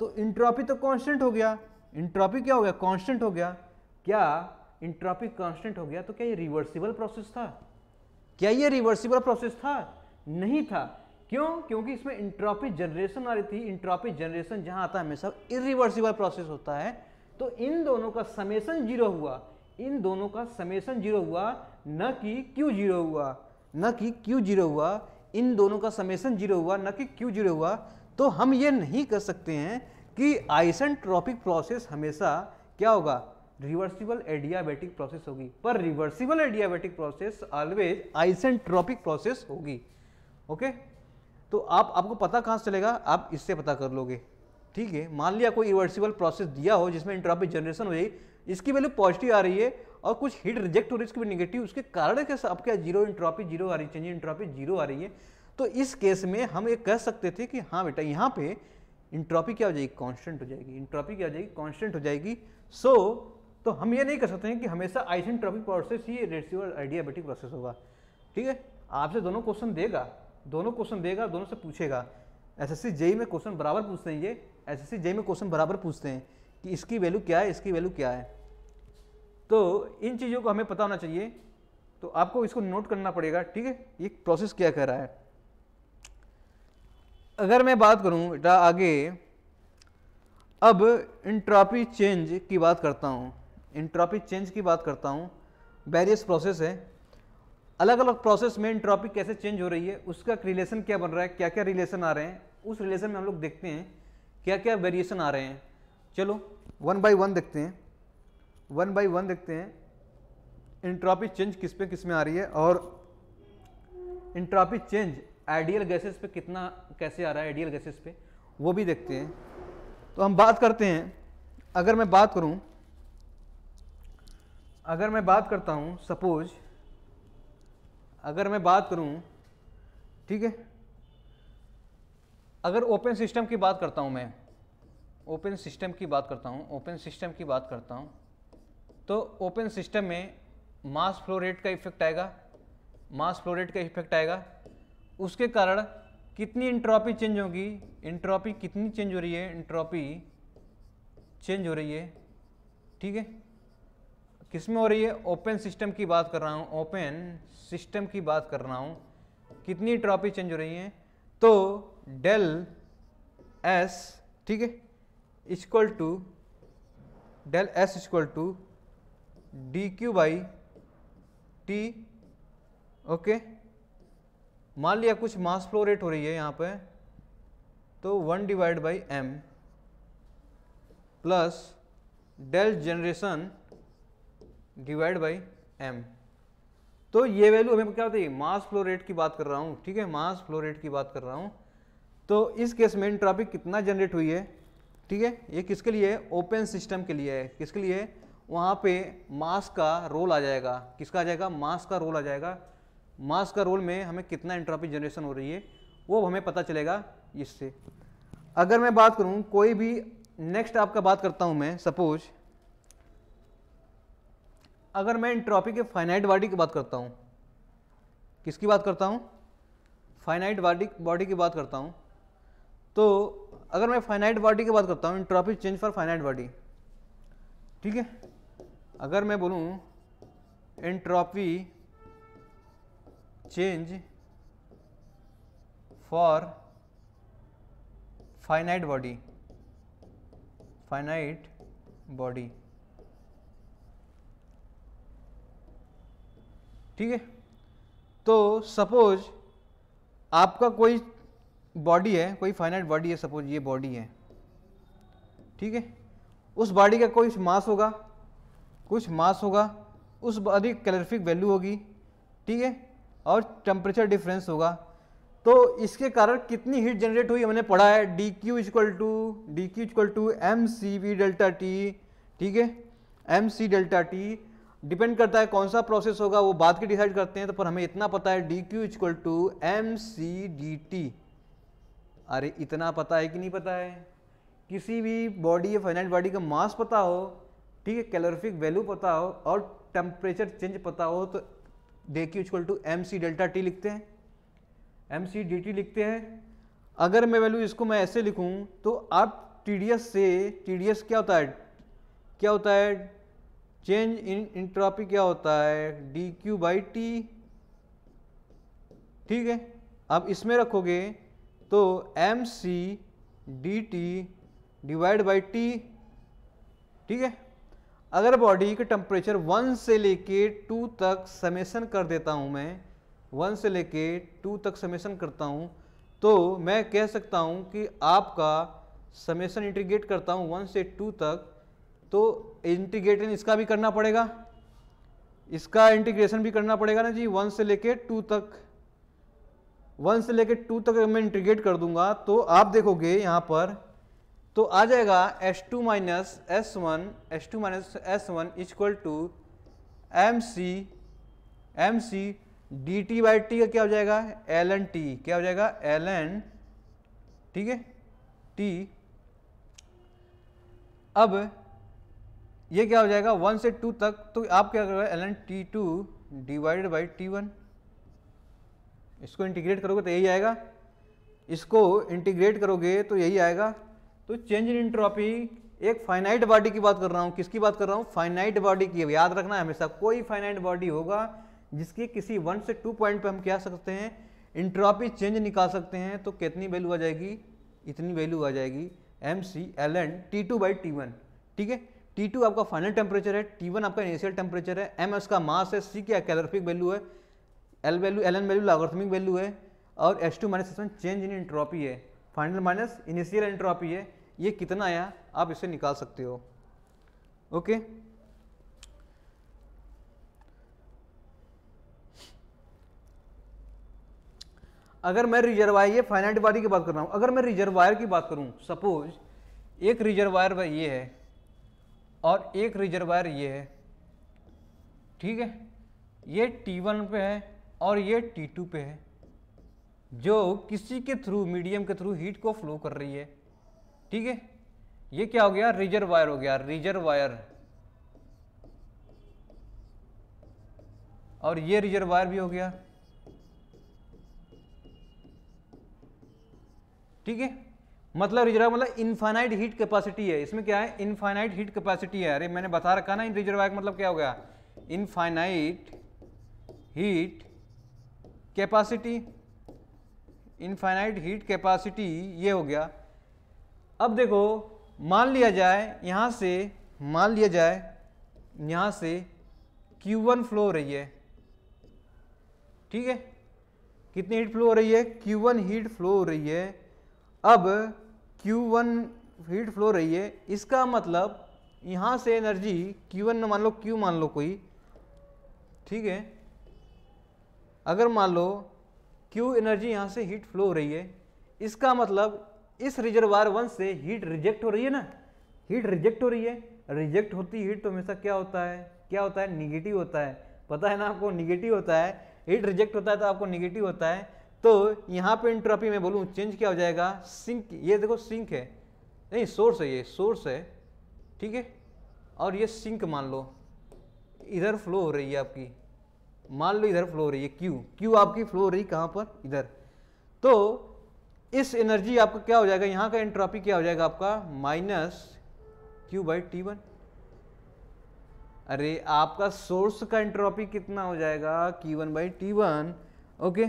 तो इंट्रॉपी तो कांस्टेंट हो गया इंट्रॉपी क्या हो गया कांस्टेंट हो गया क्या इंट्रॉपी कांस्टेंट हो गया तो क्या ये रिवर्सिबल प्रोसेस था क्या ये रिवर्सिबल प्रोसेस था नहीं था क्यों क्योंकि इसमें इंट्रॉपिक जनरेशन आ रही थी इंट्रॉपिक जनरेशन जहाँ आता है हमेशा इरिवर्सिबल प्रोसेस होता है तो इन दोनों का समेसन जीरो हुआ इन दोनों का समेसन जीरो हुआ न कि क्यू जीरो हुआ न कि क्यू जीरो हुआ इन दोनों का समेसन जीरो हुआ न कि क्यू जीरो हुआ तो हम ये नहीं कर सकते हैं कि आइसन ट्रॉपिक प्रोसेस हमेशा क्या होगा रिवर्सिबल एडियाबेटिक प्रोसेस होगी पर reversible adiabatic process always isentropic process होगी ओके okay? तो आप आपको पता कहाँ से चलेगा आप इससे पता कर लोगे ठीक है मान लिया कोई इवर्सिबल प्रोसेस दिया हो जिसमें इंट्रॉपिक जनरेशन हो जाएगी इसकी वैल्यू पॉजिटिव आ रही है और कुछ हीट रिजेक्ट हो रही है इसकी निगेटिव उसके कारण के आपके जीरो इंट्रॉपी जीरो आ रही है चेंजिंग इंट्रॉपी जीरो आ रही है तो इस केस में हम ये कह सकते थे कि हाँ बेटा यहाँ पे इंट्रॉपी क्या हो जाएगी कांस्टेंट हो जाएगी इंट्रॉपी क्या हो जाएगी कांस्टेंट हो जाएगी सो so, तो हम ये नहीं कह सकते हैं कि हमेशा आइसेंट्रॉपिक प्रोसेस ही रेसिवल आइडियाबेटिक प्रोसेस होगा ठीक है आपसे दोनों क्वेश्चन देगा दोनों क्वेश्चन देगा दोनों से पूछेगा एसएससी एस में क्वेश्चन बराबर पूछते हैं ये एसएससी एस में क्वेश्चन बराबर पूछते हैं कि इसकी वैल्यू क्या है इसकी वैल्यू क्या है तो इन चीज़ों को हमें पता होना चाहिए तो आपको इसको नोट करना पड़ेगा ठीक है ये प्रोसेस क्या कर रहा है अगर मैं बात करूं बेटा आगे अब इंट्रापी चेंज की बात करता हूं इंट्रापी चेंज की बात करता हूं वेरियस प्रोसेस है अलग अलग प्रोसेस में इंट्रॉपिक कैसे चेंज हो रही है उसका रिलेशन क्या बन रहा है क्या क्या रिलेशन आ रहे हैं उस रिलेशन में हम लोग देखते हैं क्या क्या वेरिएशन आ रहे हैं चलो वन बाई वन देखते हैं वन बाई वन देखते हैं इंट्रॉपी चेंज किस पे किस में आ रही है और इंट्रॉपी चेंज आइडियल गैसेस पे कितना कैसे आ रहा है आइडियल गैसेस पे वो भी देखते हैं तो हम बात करते हैं अगर मैं बात करूं अगर मैं बात करता हूं सपोज़ अगर मैं बात करूं ठीक है अगर ओपन सिस्टम की बात करता हूं मैं ओपन सिस्टम की बात करता हूं ओपन सिस्टम की बात करता हूं तो ओपन सिस्टम में मास फ्लो रेट का इफेक्ट आएगा मास फ्लो रेट का इफेक्ट आएगा उसके कारण कितनी इंट्रॉपी चेंज होगी इंट्रॉपी कितनी चेंज हो रही है इंट्रॉपी चेंज हो रही है ठीक है किस में हो रही है ओपन सिस्टम की बात कर रहा हूँ ओपन सिस्टम की बात कर रहा हूँ कितनी ट्रॉफी चेंज हो रही हैं तो डेल एस ठीक है equal to del S equal to D Q by T okay मान लिया कुछ मास फ्लो रेट हो रही है यहाँ पे तो one divide by M plus del generation divide by M तो ये वैल्यू हमें क्या बताइए मास फ्लो रेट की बात कर रहा हूँ ठीक है मास फ्लो रेट की बात कर रहा हूँ तो इस केस में ट्रैफिक कितना जनरेट हुई है ठीक है ये किसके लिए है ओपन सिस्टम के लिए है किसके लिए है वहाँ पे मास का रोल आ जाएगा किसका आ जाएगा मास का रोल आ जाएगा मास का रोल में हमें कितना एंट्रॉपी जनरेशन हो रही है वो हमें पता चलेगा इससे अगर मैं बात करूँ कोई भी नेक्स्ट आपका बात करता हूँ मैं सपोज़ अगर मैं एंट्रोपी के फाइनाइट बॉडी की बात करता हूँ किसकी बात करता हूँ फाइनाइट बॉडी बॉडी की बात करता हूँ तो अगर मैं फाइनाइट बॉडी की बात करता हूँ entropy change for finite body ठीक है अगर मैं बोलूँ entropy change for finite body finite body ठीक है तो सपोज आपका कोई बॉडी है कोई फाइनाइट बॉडी है सपोज ये बॉडी है ठीक है उस बॉडी का कोई मास होगा कुछ मास होगा उस बॉडी कैलोरीफिक वैल्यू होगी ठीक है और टेम्परेचर डिफरेंस होगा तो इसके कारण कितनी हीट जनरेट हुई हमने पढ़ा है D Q equal to D Q equal to M C V delta T ठीक है M C delta T depend करता है कौन सा प्रोसेस होगा वो बाद के डिसाइड करते हैं तो पर हमें इतना पता है D Q equal to M C D T अरे इतना पता है कि नहीं पता है किसी भी बॉडी या फाइनाइट बॉडी का मास पता हो ठीक है कैलोरिफिक वैल्यू पता हो और टेम्परेचर चेंज पता हो तो D Q equal to M C delta T लिखते हैं एम सी डी टी लिखते हैं अगर मैं वैल्यू इसको मैं ऐसे लिखूँ तो आप टी डी एस से टी डी एस क्या होता है क्या होता है चेंज इन इंट्रॉपी क्या होता है डी क्यू बाई टी ठीक है अब इसमें रखोगे तो M C D T divide by T ठीक है अगर बॉडी का टेम्परेचर वन से लेके टू तक समेसन कर देता हूँ मैं वन से लेके टू तक समेसन करता हूँ तो मैं कह सकता हूँ कि आपका समेसन इंटीग्रेट करता हूँ वन से टू तक तो इंटीग्रेटिंग इसका भी करना पड़ेगा इसका इंटीग्रेशन भी करना पड़ेगा ना जी वन से लेके टू तक वन से लेके टू तक मैं इंटीग्रेट कर दूंगा तो आप देखोगे यहाँ पर तो आ जाएगा S two minus S one S two minus S one equal to M C M C D T by T का क्या हो जाएगा एल एन टी क्या हो जाएगा एल एन ठीक है टी अब ये क्या हो जाएगा वन से टू तक तो आप क्या करोगे L N T two divided by T one इसको इंटीग्रेट करोगे तो यही आएगा इसको इंटीग्रेट करोगे तो यही आएगा तो चेंज इन इंट्रॉपी एक फाइनाइट बॉडी की बात कर रहा हूँ किसकी बात कर रहा हूँ फाइनाइट बॉडी की याद रखना है हमेशा कोई फाइनाइट बॉडी होगा जिसकी किसी वन से टू पॉइंट पे हम क्या सकते हैं इंट्रॉपी चेंज निकाल सकते हैं तो कितनी वैल्यू आ जाएगी इतनी वैल्यू आ जाएगी M C L N T two by T one ठीक है टी टू आपका फाइनल टेम्परेचर है टी वन आपका इनिशियल टेम्परेचर है एम एस का मास है सी क्या कैलोरिफिक वैल्यू है L value L N value logarithmic value है और S two minus S change in entropy है फाइनल माइनस इनिशियल एंट्रोपी है ये कितना आया आप इसे निकाल सकते हो ओके अगर मैं रिजर्वायर ये फाइनाइट वाली की बात कर रहा हूँ अगर मैं रिजर्वायर की बात करूँ सपोज एक रिजर्वायर ये है और एक रिजर्वायर ये है ठीक है ये T1 पे है और ये T2 पे है जो किसी के थ्रू मीडियम के थ्रू हीट को फ्लो कर रही है ठीक है ये क्या हो गया रिजर्वायर हो गया रिजर्वायर और ये रिजर्वायर भी हो गया ठीक है मतलब रिजर्वायर मतलब इनफाइनाइट हीट कैपेसिटी है इसमें क्या है इनफाइनाइट हीट कैपेसिटी है अरे मैंने बता रखा ना इन रिजर्वायर का मतलब क्या हो गया infinite heat capacity infinite heat capacity ये हो गया अब देखो मान लिया जाए यहाँ से मान लिया जाए यहाँ से Q1 फ्लो हो रही है ठीक है कितनी हीट फ्लो हो रही है Q1 हीट फ्लो हो रही है अब क्यू वन हीट फ्लो रही है इसका मतलब यहाँ से एनर्जी क्यू वन मान लो क्यू मान लो कोई ठीक है अगर मान लो क्यू एनर्जी यहाँ से हीट फ्लो हो रही है इसका मतलब इस रिजर्वायर वन से हीट रिजेक्ट हो रही है ना हीट रिजेक्ट हो रही है रिजेक्ट होती हीट तो हमेशा क्या होता है क्या होता है निगेटिव होता है पता है ना आपको निगेटिव होता है हीट रिजेक्ट होता है तो आपको निगेटिव होता है तो यहाँ पे इंट्रॉपी में बोलूँ चेंज क्या हो जाएगा सिंक ये देखो सिंक है नहीं सोर्स है ये सोर्स है ठीक है और ये सिंक मान लो इधर फ्लो हो रही है आपकी मान लो इधर फ्लो हो रही है क्यू क्यू आपकी फ्लो हो रही है कहाँ पर इधर तो इस एनर्जी आपका क्या हो जाएगा यहाँ का एंट्रॉपी क्या हो जाएगा आपका minus Q by T one अरे आपका सोर्स का एंट्रॉपी कितना हो जाएगा Q one by T one okay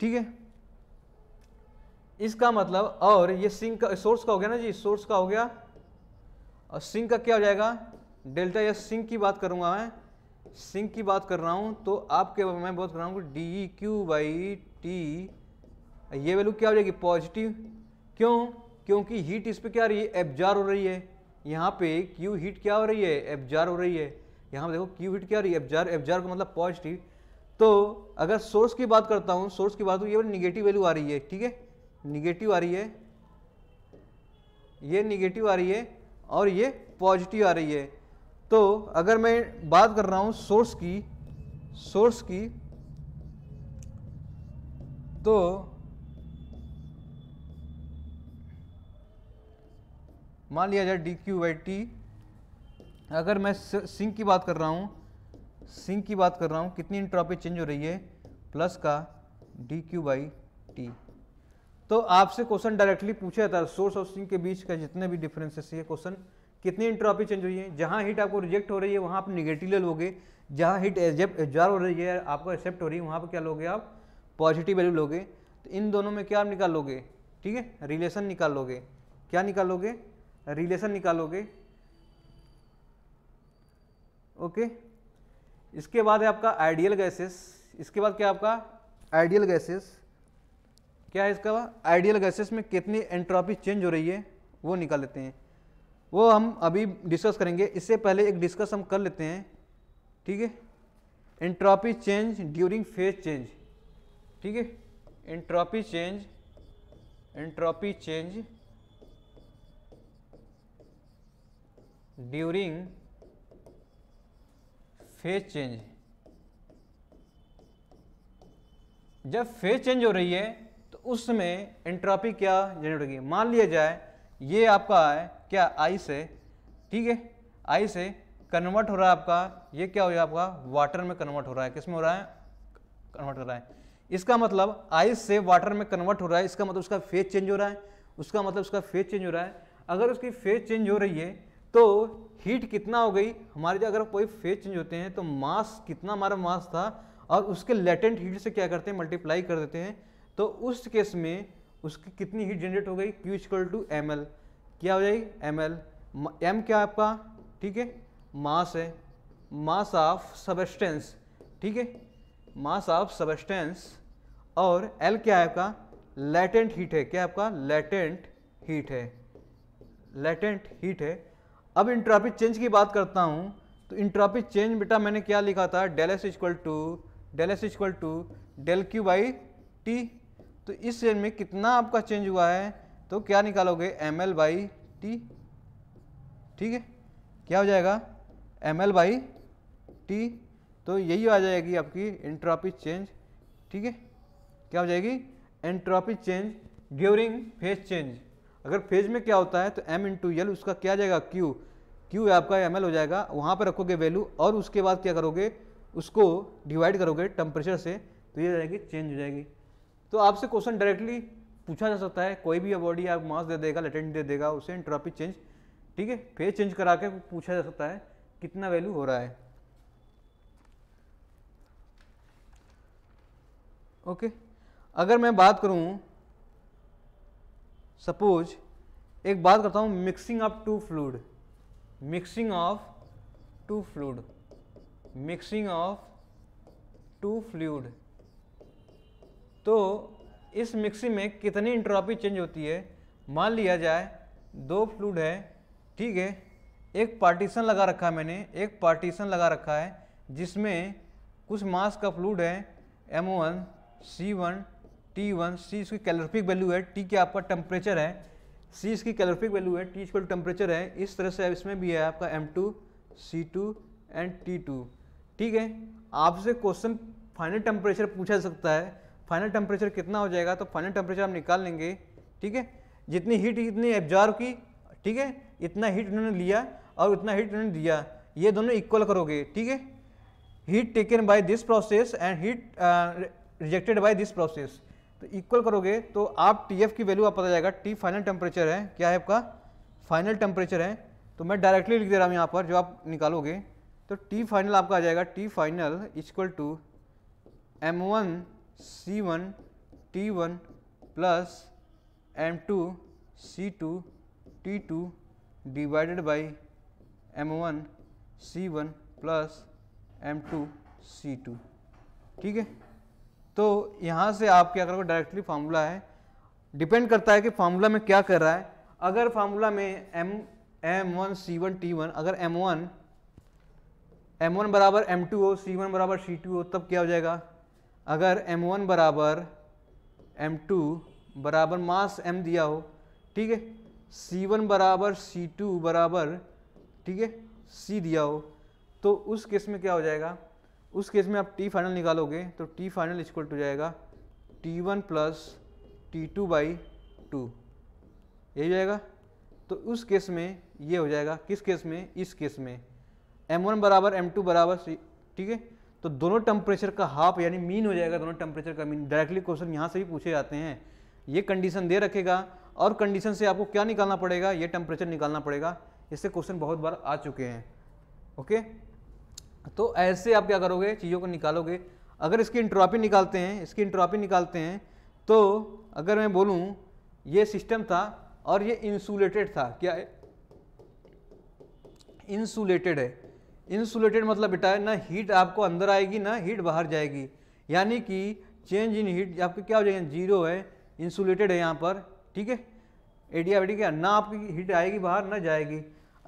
ठीक है इसका मतलब और ये सिंक का सोर्स का हो गया ना जी सोर्स का हो गया और सिंक का क्या हो जाएगा डेल्टा या सिंक की बात करूंगा मैं सिंक की बात कर रहा हूं तो आपके मैं बात कर रहा हूँ डी क्यू बाई टी ये वैल्यू क्या हो जाएगी पॉजिटिव क्यों क्योंकि हीट इस पर क्या आ रही है एब्जार हो रही है यहाँ पे क्यू हीट क्या हो रही है एब्जार हो रही है यहाँ देखो क्यू हीट क्या हो रही है एब्जार एब्जार का मतलब पॉजिटिव तो अगर सोर्स की बात करता हूँ सोर्स की बात तो ये निगेटिव वैल्यू आ रही है ठीक है निगेटिव आ रही है ये निगेटिव आ रही है और ये पॉजिटिव आ रही है तो अगर मैं बात कर रहा हूँ सोर्स की सोर्स की तो मान लिया जाए डी क्यू वाई टी अगर मैं सिंक की बात कर रहा हूँ सिंक की बात कर रहा हूँ कितनी इंट्रॉपी चेंज हो रही है प्लस का डी क्यू बाई टी तो आपसे क्वेश्चन डायरेक्टली पूछा जाता है सोर्स और सिंक के बीच का जितने भी डिफरेंसेस ये क्वेश्चन कितनी इंट्रॉपी चेंज हुई है जहाँ हीट आपको रिजेक्ट हो रही है वहाँ आप निगेटिव ले लोगे जहाँ हीट एब्जॉर्व हो रही है आपको एक्सेप्ट हो रही है वहाँ पर क्या लोगे आप पॉजिटिव वैल्यू लोगे तो इन दोनों में क्या आप निकालोगे ठीक है रिलेशन निकालोगे क्या निकालोगे रिलेशन निकालोगे ओके okay? इसके बाद है आपका आइडियल गैसेस इसके बाद क्या आपका आइडियल गैसेस क्या है इसका आइडियल गैसेस में कितनी एंट्रॉपी चेंज हो रही है वो निकाल लेते हैं वो हम अभी डिस्कस करेंगे इससे पहले एक डिस्कस हम कर लेते हैं ठीक है entropy change during phase change ठीक है entropy change entropy change during phase change जब फेज चेंज हो रही है तो उसमें एंट्रॉपी क्या जनरेट होगी मान लिया जाए ये आपका है क्या आई से ठीक है आई से कन्वर्ट हो रहा है आपका ये क्या हो गया आपका वाटर में कन्वर्ट हो रहा है किसमें हो रहा है कन्वर्ट हो रहा है इसका मतलब आइस से वाटर में कन्वर्ट हो रहा है इसका मतलब उसका फेज चेंज हो रहा है उसका मतलब उसका फेज चेंज हो रहा है अगर उसकी फेज चेंज हो रही है तो हीट कितना हो गई हमारे जो अगर कोई फेज चेंज होते हैं तो मास कितना हमारा मास था और उसके लेटेंट हीट से क्या करते हैं मल्टीप्लाई कर देते हैं तो उस केस में उसकी कितनी हीट जनरेट हो गई क्यू इक्वल टू एम क्या हो जाएगी एम एल एम क्या आपका ठीक है मास है मास ऑफ सबस्टेंस ठीक है मास ऑफ सबस्टेंस और एल क्या है आपका लेटेंट हीट है क्या आपका लेटेंट हीट है लेटेंट हीट है अब इंट्रापिक चेंज की बात करता हूँ तो इंट्रापिक चेंज बेटा मैंने क्या लिखा था del S equal to del S equal to del Q by T तो इस चेंज में कितना आपका चेंज हुआ है तो क्या निकालोगे एम एल बाई टी ठीक है क्या हो जाएगा एम एल बाई टी तो यही आ जाएगी आपकी इंट्रापिक चेंज ठीक है क्या हो जाएगी entropic change during phase change अगर फेज में क्या होता है तो m इंटू यल उसका क्या जाएगा q क्यू आपका एम हो जाएगा वहाँ पर रखोगे वैल्यू और उसके बाद क्या करोगे उसको डिवाइड करोगे टेम्परेचर से तो ये जाएगी चेंज हो जाएगी तो आपसे क्वेश्चन डायरेक्टली पूछा जा सकता है कोई भी बॉडी आप मास दे देगा लेटेंट दे देगा उसे इंट्रॉपी चेंज ठीक है फेज चेंज करा के पूछा जा सकता है कितना वैल्यू हो रहा है ओके okay. अगर मैं बात करूं सपोज एक बात करता हूं mixing of two fluid mixing of two fluid mixing of two fluid तो इस मिक्सिंग में कितनी इंट्रॉपी चेंज होती है मान लिया जाए दो फ्लूड है ठीक है एक पार्टीशन लगा रखा है मैंने एक पार्टीशन लगा रखा है जिसमें कुछ मास का फ्लूड है M one C one T one C इसकी कैलोरफिक वैल्यू है टी के आपका टेम्परेचर है सी इसकी कैलोरिफिक वैल्यू है टी इक्वल टेम्परेचर है इस तरह से इसमें भी है आपका M two C two and T two ठीक है आपसे क्वेश्चन फाइनल टेम्परेचर पूछा जा सकता है फाइनल टेम्परेचर कितना हो जाएगा तो फाइनल टेम्परेचर हम निकाल लेंगे ठीक है जितनी हीट इतनी एब्जॉर्व की ठीक है इतना हीट उन्होंने लिया और उतना हीट उन्होंने दिया ये दोनों इक्वल करोगे ठीक है heat taken by this process and heat rejected by this process तो इक्वल करोगे तो आप टी एफ की वैल्यू आप पता जाएगा टी फाइनल टेम्परेचर है क्या है आपका फाइनल टेम्परेचर है तो मैं डायरेक्टली लिख दे रहा हूँ यहाँ पर जो आप निकालोगे तो टी फाइनल आपका आ जाएगा T final equal to M one C one T one plus M two C two T two divided by M one C one plus M two C two ठीक है तो यहाँ से आप क्या करोगे डायरेक्टली फार्मूला है डिपेंड करता है कि फार्मूला में क्या कर रहा है अगर फार्मूला में M M one C one T one अगर एम वन एम वन बराबर एम टू हो सी वन बराबर सी टू हो तब क्या हो जाएगा अगर एम वन बराबर एम टू बराबर मास एम दिया हो ठीक है सी वन बराबर सी टू बराबर ठीक है सी दिया हो तो उस केस में क्या हो जाएगा उस केस में आप टी फाइनल निकालोगे तो टी फाइनल इक्वल टू जाएगा T one plus T two by two यही जाएगा तो उस केस में ये हो जाएगा किस केस में इस केस में एम वन बराबर एम टू बराबर ठीक है तो दोनों टेम्परेचर का हाफ यानी मीन हो जाएगा दोनों टेम्परेचर का मीन डायरेक्टली क्वेश्चन यहाँ से भी पूछे जाते हैं ये कंडीशन दे रखेगा और कंडीशन से आपको क्या निकालना पड़ेगा ये टेम्परेचर निकालना पड़ेगा इससे क्वेश्चन बहुत बार आ चुके हैं ओके तो ऐसे आप क्या करोगे चीज़ों को निकालोगे अगर इसकी इंट्रॉपी निकालते हैं इसकी इंट्रॉपी निकालते हैं तो अगर मैं बोलूँ ये सिस्टम था और ये इंसुलेटेड था क्या है इंसुलेटेड है इंसुलेटेड मतलब बेटा ना हीट आपको अंदर आएगी ना हीट बाहर जाएगी यानी कि चेंज इन हीट आपके क्या हो जाएगा जीरो है इंसुलेटेड है यहाँ पर ठीक है एडियाबेटिक क्या ना आपकी हीट आएगी बाहर ना जाएगी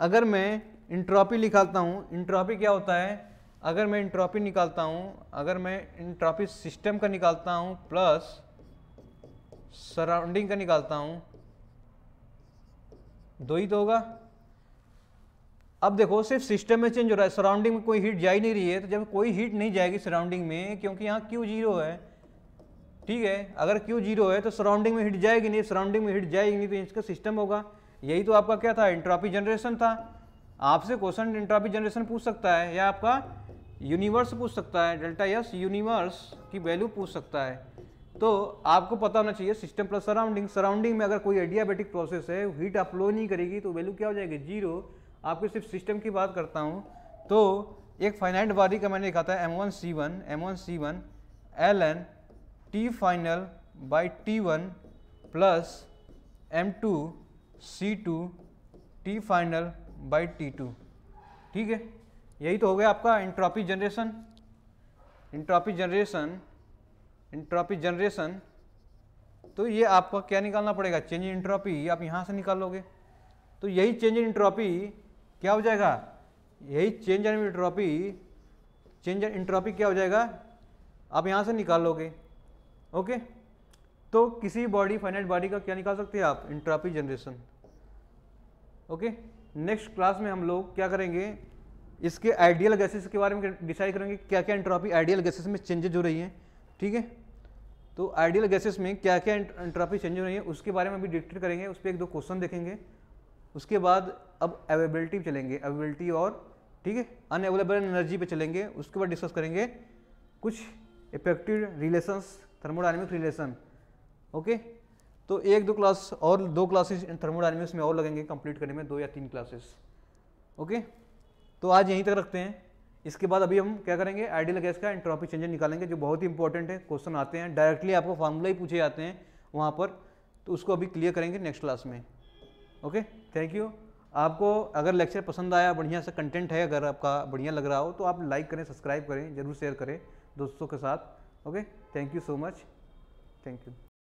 अगर मैं इंट्रॉपी निकालता हूँ इंट्रॉपी क्या होता है अगर मैं इंट्रॉपी निकालता हूँ अगर मैं इंट्रॉपी सिस्टम का निकालता हूँ प्लस सराउंडिंग का निकालता हूँ दो ही तो होगा अब देखो सिर्फ सिस्टम में चेंज हो रहा है सराउंडिंग में कोई हीट जा ही नहीं रही है तो जब कोई हीट नहीं जाएगी सराउंडिंग में क्योंकि यहाँ क्यू जीरो है ठीक है अगर क्यू जीरो है तो सराउंडिंग में हीट जाएगी नहीं सराउंडिंग में हीट जाएगी नहीं तो इसका सिस्टम होगा यही तो आपका क्या था इंट्रॉपी जनरेशन था आपसे क्वेश्चन इंट्रॉपी जनरेशन पूछ सकता है या आपका यूनिवर्स पूछ सकता है डेल्टा यस यूनिवर्स की वैल्यू पूछ सकता है तो आपको पता होना चाहिए सिस्टम प्लस सराउंडिंग सराउंडिंग में अगर कोई एडियाबेटिक प्रोसेस है हीट अपलो नहीं करेगी तो वैल्यू क्या हो जाएगी जीरो आपके सिर्फ सिस्टम की बात करता हूँ तो एक फाइनाइट बॉडी का मैंने लिखा था M one C one M one C one L N T final by T one plus M two C two T final by T two ठीक है यही तो हो गया आपका entropy generation entropy generation entropy generation तो ये आपको क्या निकालना पड़ेगा चेंज इन इंट्रॉपी आप यहाँ से निकालोगे तो यही चेंज इन इंट्रॉपी क्या हो जाएगा यही change in entropy change in entropy क्या हो जाएगा आप यहाँ से निकालोगे ओके तो किसी बॉडी फाइनाइट बॉडी का क्या निकाल सकते हैं आप entropy generation okay next class में हम लोग क्या करेंगे इसके आइडियल गैसेस के बारे में डिसाइड करेंगे क्या क्या एंट्रॉपी आइडियल गैसेस में चेंजेज हो रही हैं ठीक है तो आइडियल गैसेस में क्या क्या एंट्रॉपी चेंज हो रही है उसके बारे में भी डिटेल करेंगे उस पर एक दो क्वेश्चन देखेंगे उसके बाद अब अवेलेबिलिटी चलेंगे अवेलेबिलिटी और ठीक है अनएवेलेबल एनर्जी पे चलेंगे उसके बाद डिस्कस करेंगे कुछ effective relations thermodynamic relation okay तो एक दो क्लास और दो क्लासेस थर्मोडाइनमिक्स में और लगेंगे कंप्लीट करने में दो या तीन क्लासेस ओके तो आज यहीं तक रखते हैं इसके बाद अभी हम क्या करेंगे आइडियल गैस का एंट्रोपी चेंजर निकालेंगे जो बहुत ही इंपॉर्टेंट है क्वेश्चन आते हैं डायरेक्टली आपको फार्मूला ही पूछे जाते हैं वहाँ पर तो उसको अभी क्लियर करेंगे नेक्स्ट क्लास में ओके थैंक यू आपको अगर लेक्चर पसंद आया बढ़िया सा कंटेंट है अगर आपका बढ़िया लग रहा हो तो आप लाइक करें सब्सक्राइब करें जरूर शेयर करें दोस्तों के साथ okay thank you so much thank you